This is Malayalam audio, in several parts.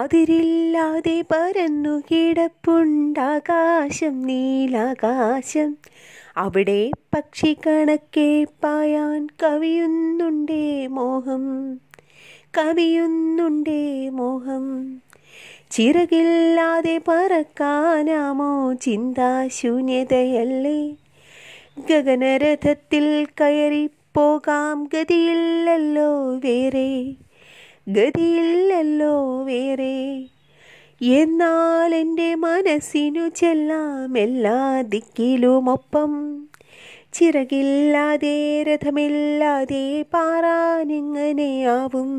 അതിരില്ലാതെ പരന്നു കിടപ്പുണ്ടാകാശം നീലാകാശം അവിടെ പക്ഷി കണക്കെ പായാൻ കവിയുന്നുണ്ടേ മോഹം കവിയുന്നുണ്ടേ മോഹം ചിറകില്ലാതെ പറക്കാനാമോ ചിന്താശൂന്യതയല്ലേ ഗഗനരഥത്തിൽ കയറി പോകാം ഗതിയില്ലല്ലോ വേറെ ഗതിയില്ലല്ലോ വേറെ എന്നാൽ എൻ്റെ മനസ്സിനു ചെല്ലാം എല്ലാ ദിക്കിലുമൊപ്പം ചിറകില്ലാതെ രഥമില്ലാതെ പാറാനെങ്ങനെയാവും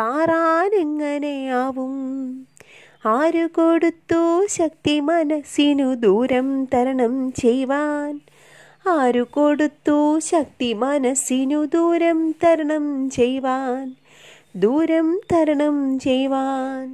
പാറാനെങ്ങനെയാവും ആര് കൊടുത്തു ശക്തി മനസ്സിനു ദൂരം തരണം ചെയ്യുവാൻ ആരു കൊടുത്തു ശക്തി മനസ്സിനു ദൂരം തരണം ചെയ്യുവാൻ ദൂരം തരണം ചെയ്യുവാൻ